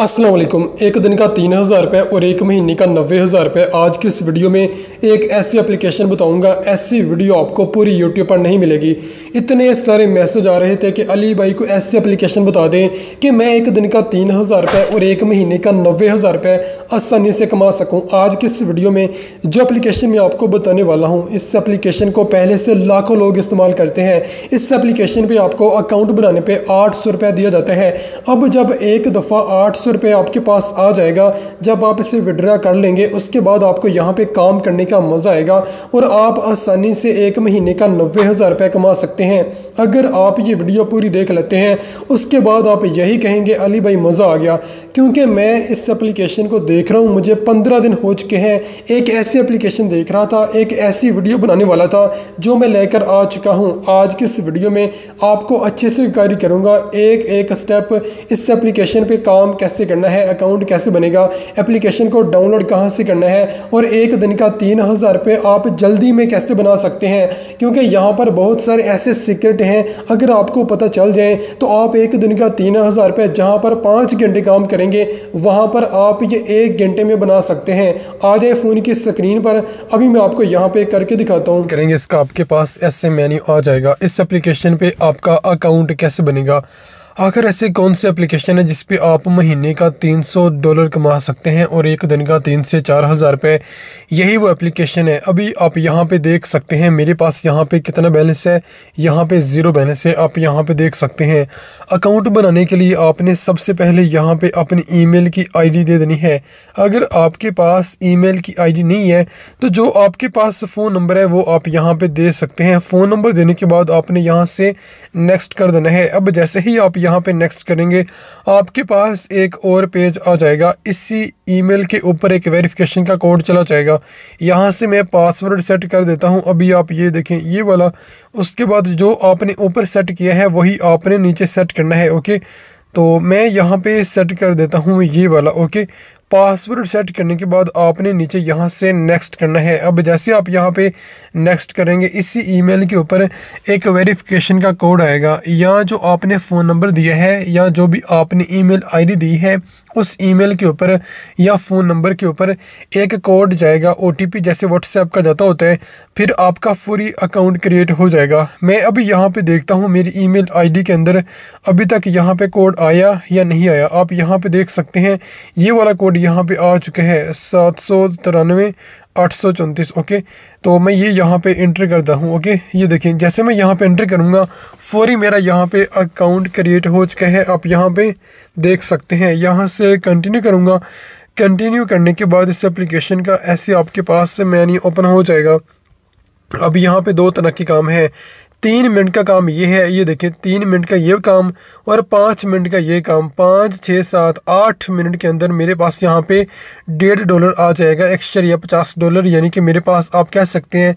असलम एक दिन का तीन हज़ार रुपये और एक महीने का नब्बे हज़ार रुपये आज की इस वीडियो में एक ऐसी एप्लीकेशन बताऊंगा ऐसी वीडियो आपको पूरी यूट्यूब पर नहीं मिलेगी इतने सारे मैसेज आ रहे थे कि अली भाई को ऐसी एप्लीकेशन बता दें कि मैं एक दिन का तीन हज़ार रुपये और एक महीने का नब्बे हज़ार रुपये आसानी से कमा सकूँ आज की इस वीडियो में जो एप्लीकेशन मैं आपको बताने वाला हूँ इस एप्लीकेशन को पहले से लाखों लोग इस्तेमाल करते हैं इस एप्लीकेशन पर आपको अकाउंट बनाने पर आठ दिया जाता है अब जब एक दफ़ा आठ सौ रुपये आपके पास आ जाएगा जब आप इसे विड्रा कर लेंगे उसके बाद आपको यहाँ पे काम करने का मज़ा आएगा और आप आसानी से एक महीने का नब्बे हज़ार रुपये कमा सकते हैं अगर आप ये वीडियो पूरी देख लेते हैं उसके बाद आप यही कहेंगे अली भाई मज़ा आ गया क्योंकि मैं इस एप्लीकेशन को देख रहा हूँ मुझे पंद्रह दिन हो चुके हैं एक ऐसी एप्लीकेशन देख रहा था एक ऐसी वीडियो बनाने वाला था जो मैं लेकर आ चुका हूँ आज की इस वीडियो में आपको अच्छे से गाइड करूँगा एक एक स्टेप इस एप्लीकेशन पर काम कैसे कैसे करना है अकाउंट कैसे बनेगा एप्लीकेशन को डाउनलोड कहाँ से करना है और एक दिन का तीन हज़ार रुपये आप जल्दी में कैसे बना सकते हैं क्योंकि यहाँ पर बहुत सारे ऐसे सीक्रेट हैं अगर आपको पता चल जाए तो आप एक दिन का तीन हज़ार रुपये जहाँ पर पाँच घंटे काम करेंगे वहाँ पर आप ये एक घंटे में बना सकते हैं आ जाए फ़ोन की स्क्रीन पर अभी मैं आपको यहाँ पे करके दिखाता हूँ करेंगे इसका आपके पास ऐसे मैन्यू आ जाएगा इस एप्लीकेशन पर आपका अकाउंट कैसे बनेगा आखिर ऐसे कौन से एप्लीकेशन है जिस आप महीने का 300 डॉलर कमा सकते हैं और एक दिन का तीन से चार हज़ार रुपये यही वो एप्लीकेशन है अभी आप यहाँ पे देख सकते हैं मेरे पास यहाँ पे कितना बैलेंस है यहाँ पे ज़ीरो बैलेंस है आप यहाँ पे देख सकते हैं अकाउंट बनाने के लिए आपने सबसे पहले यहाँ पे अपनी ईमेल की आईडी दे देनी है अगर आपके पास ई की आई नहीं है तो जो आपके पास फ़ोन नंबर है वो आप यहाँ पर दे सकते हैं फ़ोन नंबर देने के बाद आपने यहाँ से नेक्स्ट कर देना है अब जैसे ही आप यहाँ यहाँ पे नेक्स्ट करेंगे आपके पास एक और पेज आ जाएगा इसी ईमेल के ऊपर एक वेरिफिकेशन का कोड चला जाएगा यहाँ से मैं पासवर्ड सेट कर देता हूँ अभी आप ये देखें ये वाला उसके बाद जो आपने ऊपर सेट किया है वही आपने नीचे सेट करना है ओके तो मैं यहाँ पे सेट कर देता हूँ ये वाला ओके पासवर्ड सेट करने के बाद आपने नीचे यहाँ से नेक्स्ट करना है अब जैसे आप यहाँ पे नेक्स्ट करेंगे इसी ईमेल के ऊपर एक वेरिफिकेशन का कोड आएगा या जो आपने फ़ोन नंबर दिया है या जो भी आपने ईमेल आईडी दी है उस ईमेल के ऊपर या फ़ोन नंबर के ऊपर एक कोड जाएगा ओ जैसे व्हाट्सएप का जाता होता है फिर आपका फ्री अकाउंट क्रिएट हो जाएगा मैं अभी यहाँ पे देखता हूँ मेरी ईमेल आईडी के अंदर अभी तक यहाँ पे कोड आया या नहीं आया आप यहाँ पे देख सकते हैं ये वाला कोड यहाँ पे आ चुका है सात सौ तिरानवे आठ सौ चौंतीस ओके तो मैं ये यहाँ पे इंटर करता हूँ ओके ये देखें जैसे मैं यहाँ पे इंटर करूँगा फौरी मेरा यहाँ पे अकाउंट क्रिएट हो चुका है आप यहाँ पे देख सकते हैं यहाँ से कंटिन्यू करूँगा कंटिन्यू करने के बाद इस एप्लीकेशन का ऐसे आपके पास से मैन्यू ओपन हो जाएगा अब यहाँ पे दो तरह के काम हैं तीन मिनट का काम ये है ये देखें तीन मिनट का ये काम और पाँच मिनट का ये काम पाँच छः सात आठ मिनट के अंदर मेरे पास यहाँ पे डेढ़ डॉलर आ जाएगा एक्स्ट्रा या पचास डॉलर यानी कि मेरे पास आप कह सकते हैं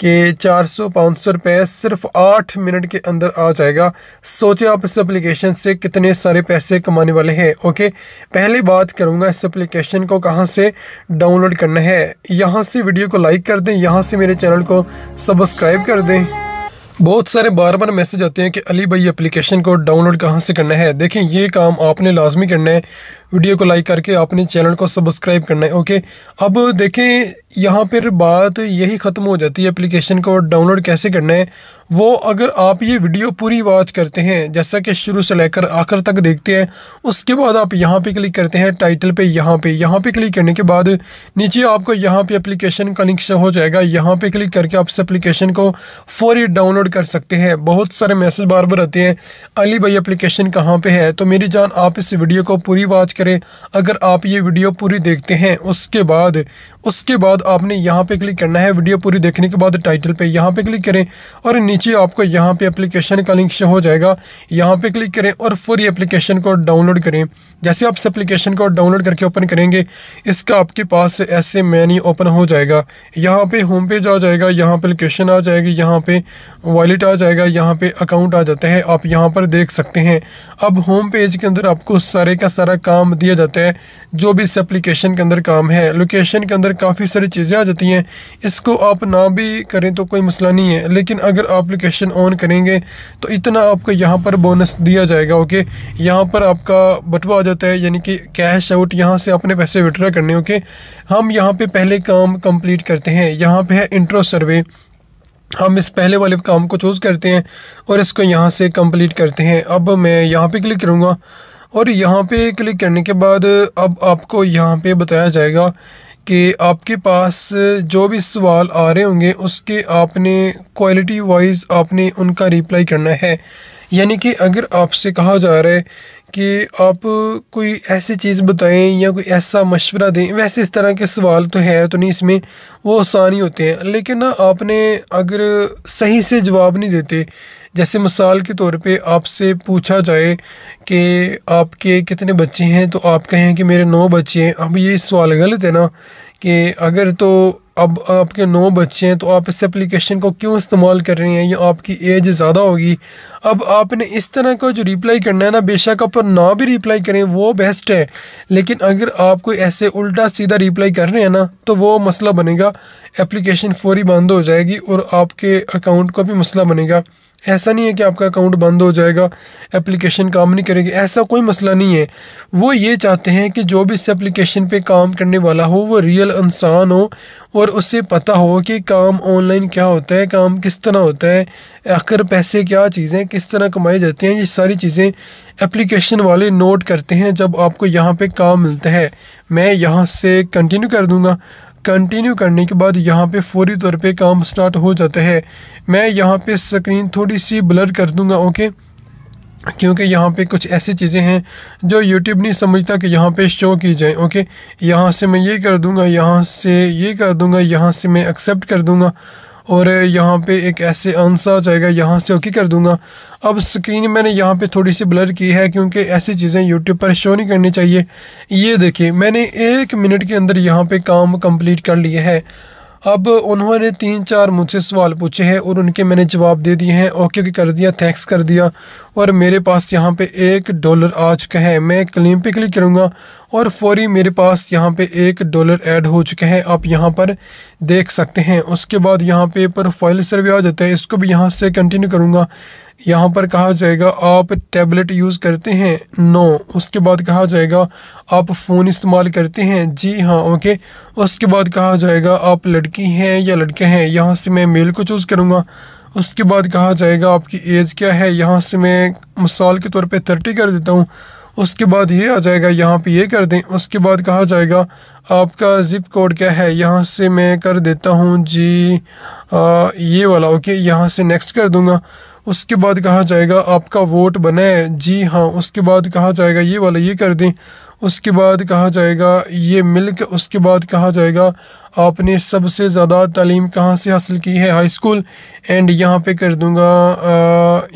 कि चार सौ पाँच सौ रुपये सिर्फ आठ मिनट के अंदर आ जाएगा सोचें आप इस एप्लीकेशन से कितने सारे पैसे कमाने वाले हैं ओके पहले बात करूँगा इस एप्लीकेशन को कहाँ से डाउनलोड करना है यहाँ से वीडियो को लाइक कर दें यहाँ से मेरे चैनल को सब्सक्राइब कर दें बहुत सारे बार बार मैसेज आते हैं कि अली भाई एप्लीकेशन को डाउनलोड कहाँ से करना है देखें ये काम आपने लाजमी करना है वीडियो को लाइक करके अपने चैनल को सब्सक्राइब करना है ओके अब देखें यहाँ पर बात यही ख़त्म हो जाती है एप्लीकेशन को डाउनलोड कैसे करना है वो अगर आप ये वीडियो पूरी वॉच करते हैं जैसा कि शुरू से लेकर आखिर तक देखते हैं उसके बाद आप यहाँ पे क्लिक करते हैं टाइटल पे यहाँ पे यहाँ पे क्लिक करने के बाद नीचे आपको यहाँ पे एप्लीकेशन कनेक्शन हो जाएगा यहाँ पे क्लिक करके आप इस एप्लीकेशन को फौरी डाउनलोड कर सकते हैं बहुत सारे मैसेज बार बार आते हैं अली भाई एप्लीकेशन कहाँ पर है तो मेरी जान आप इस वीडियो को पूरी वॉच करें अगर आप ये वीडियो पूरी देखते हैं उसके बाद उसके बाद आपने यहाँ पे क्लिक करना है वीडियो पूरी देखने के बाद टाइटल पे यहाँ पे क्लिक करें और नीचे आपको यहाँ पे एप्लीकेशन का लिंक हो जाएगा यहाँ पे क्लिक करें और फिर एप्लीकेशन को डाउनलोड करें जैसे आप इस एप्लीकेशन को डाउनलोड करके ओपन करेंगे इसका आपके पास ऐसे मैन्यू ओपन हो जाएगा यहाँ पे होम पेज आ जाएगा यहाँ पे लोकेशन आ जाएगी यहाँ पे वॉलेट आ जाएगा यहाँ पे अकाउंट आ जाता है आप यहाँ पर देख सकते हैं अब होम पेज के अंदर आपको सारे का सारा काम काम दिया जाता है जो भी इस एप्लीकेशन के अंदर काम है लोकेशन के अंदर काफ़ी सारी चीज़ें आ जाती हैं इसको आप ना भी करें तो कोई मसला नहीं है लेकिन अगर आप लोकेशन ऑन करेंगे तो इतना आपको यहाँ पर बोनस दिया जाएगा ओके यहाँ पर आपका बटवा आ जाता है यानी कि कैश आउट यहाँ से अपने पैसे विड्रा करने ओके हम यहाँ पर पहले काम कम्प्लीट करते हैं यहाँ पर है इंट्रो सर्वे हम इस पहले वाले काम को चूज़ करते हैं और इसको यहाँ से कंप्लीट करते हैं अब मैं यहाँ पे क्लिक करूँगा और यहाँ पे क्लिक करने के बाद अब आपको यहाँ पे बताया जाएगा कि आपके पास जो भी सवाल आ रहे होंगे उसके आपने क्वालिटी वाइज आपने उनका रिप्लाई करना है यानी कि अगर आपसे कहा जा रहा है कि आप कोई ऐसी चीज़ बताएं या कोई ऐसा मशवरा दें वैसे इस तरह के सवाल तो है तो नहीं इसमें वो आसानी होते हैं लेकिन ना आपने अगर सही से जवाब नहीं देते जैसे मिसाल के तौर पे आपसे पूछा जाए कि आपके कितने बच्चे हैं तो आप कहें कि मेरे नौ बच्चे हैं अब ये सवाल गलत है ना कि अगर तो अब आपके नौ बच्चे हैं तो आप इस एप्लीकेशन को क्यों इस्तेमाल कर रहे हैं या आपकी एज ज़्यादा होगी अब आपने इस तरह का जो रिप्लाई करना है ना बेशक आप ना भी रिप्लाई करें वो बेस्ट है लेकिन अगर आप कोई ऐसे उल्टा सीधा रिप्लाई कर रहे हैं ना तो वो मसला बनेगा एप्लीकेशन फौरी बंद हो जाएगी और आपके अकाउंट का भी मसला बनेगा ऐसा नहीं है कि आपका अकाउंट बंद हो जाएगा एप्लीकेशन काम नहीं करेगी ऐसा कोई मसला नहीं है वो ये चाहते हैं कि जो भी इस एप्लीकेशन पे काम करने वाला हो वो रियल इंसान हो और उससे पता हो कि काम ऑनलाइन क्या होता है काम किस तरह होता है आखिर पैसे क्या चीज़ें किस तरह कमाए जाते हैं ये सारी चीज़ें एप्लीकेशन वाले नोट करते हैं जब आपको यहाँ पर काम मिलता है मैं यहाँ से कंटिन्यू कर दूँगा कंटिन्यू करने के बाद यहाँ पे फौरी तौर पे काम स्टार्ट हो जाता है मैं यहाँ पे स्क्रीन थोड़ी सी ब्लर कर दूँगा ओके क्योंकि यहाँ पे कुछ ऐसी चीज़ें हैं जो YouTube नहीं समझता कि यहाँ पे शो की जाए ओके यहाँ से मैं ये कर दूँगा यहाँ से ये कर दूँगा यहाँ से मैं एक्सेप्ट कर दूँगा और यहाँ पे एक ऐसे आंसर आ जाएगा यहाँ से ओके कर दूंगा अब स्क्रीन मैंने यहाँ पे थोड़ी सी ब्लर की है क्योंकि ऐसी चीज़ें यूट्यूब पर शो नहीं करनी चाहिए ये देखिए मैंने एक मिनट के अंदर यहाँ पे काम कंप्लीट कर लिया है अब उन्होंने तीन चार मुझसे सवाल पूछे हैं और उनके मैंने जवाब दे दिए हैं ओके ओके कर दिया थैंक्स कर दिया और मेरे पास यहाँ पे एक डॉलर आ चुका है मैं क्लेम पे क्लिक करूँगा और फौरी मेरे पास यहाँ पे एक डॉलर ऐड हो चुका है आप यहाँ पर देख सकते हैं उसके बाद यहाँ पे प्रोफाइल सर्वे आ जाता है इसको भी यहाँ से कंटिन्यू करूँगा यहाँ पर कहा जाएगा आप टैबलेट यूज़ करते हैं नो उसके बाद कहा जाएगा आप फ़ोन इस्तेमाल करते हैं जी हाँ ओके उसके बाद कहा जाएगा आप लड़की हैं या लड़के हैं यहाँ से मैं मेल को चूज़ करूँगा उसके बाद कहा जाएगा आपकी एज क्या है यहाँ से मैं मिसाल के तौर पे थर्टी कर देता हूँ उसके बाद ये आ जाएगा यहाँ पे ये कर दें उसके बाद कहा जाएगा आपका ज़िप कोड क्या है यहाँ से मैं कर देता हूँ जी आ, ये वाला ओके यहाँ से नेक्स्ट कर दूँगा उसके बाद कहा जाएगा आपका वोट बना है जी हाँ उसके बाद कहा जाएगा ये वाला ये कर दें उसके बाद कहा जाएगा ये मिल्क उसके बाद कहा जाएगा आपने सबसे ज़्यादा तालीम कहाँ से हासिल की है हाई स्कूल एंड यहाँ पे कर दूँगा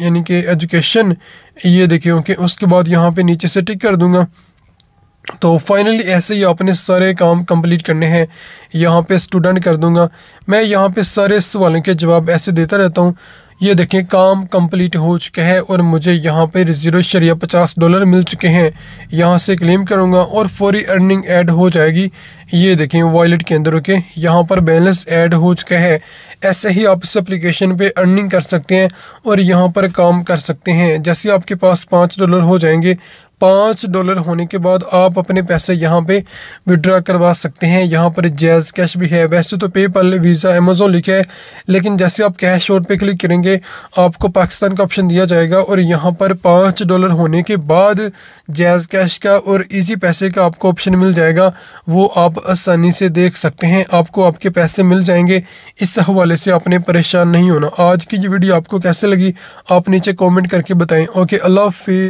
यानी कि एजुकेशन ये देखिए ओके उसके बाद यहाँ पे नीचे से टिक कर दूंगा तो फाइनली ऐसे ही आपने सारे काम कंप्लीट करने हैं यहाँ पे स्टूडेंट कर दूंगा मैं यहाँ पे सारे सवालों के जवाब ऐसे देता रहता हूँ ये देखें काम कंप्लीट हो चुका है और मुझे यहाँ पर ज़ीरो शरिया पचास डॉलर मिल चुके हैं यहाँ से क्लेम करूँगा और फौरी अर्निंग ऐड हो जाएगी ये देखें वॉलेट के अंदर ओके यहाँ पर बैलेंस ऐड हो चुका है ऐसे ही आप इस एप्लीकेशन पे अर्निंग कर सकते हैं और यहाँ पर काम कर सकते हैं जैसे आपके पास पाँच डॉलर हो जाएंगे पाँच डॉलर होने के बाद आप अपने पैसे यहाँ पे विड्रा करवा सकते हैं यहाँ पर जैज़ कैश भी है वैसे तो पेपल वीज़ा अमेज़ोन लिखा है लेकिन जैसे आप कैश और पे क्लिक करेंगे आपको पाकिस्तान का ऑप्शन दिया जाएगा और यहाँ पर पाँच डॉलर होने के बाद जैज़ कैश का और इजी पैसे का आपको ऑप्शन मिल जाएगा वो आप आसानी से देख सकते हैं आपको आपके पैसे मिल जाएंगे इस हवाले से आपने परेशान नहीं होना आज की ये वीडियो आपको कैसे लगी आप नीचे कमेंट करके बताएं ओके अल्लाह हाफि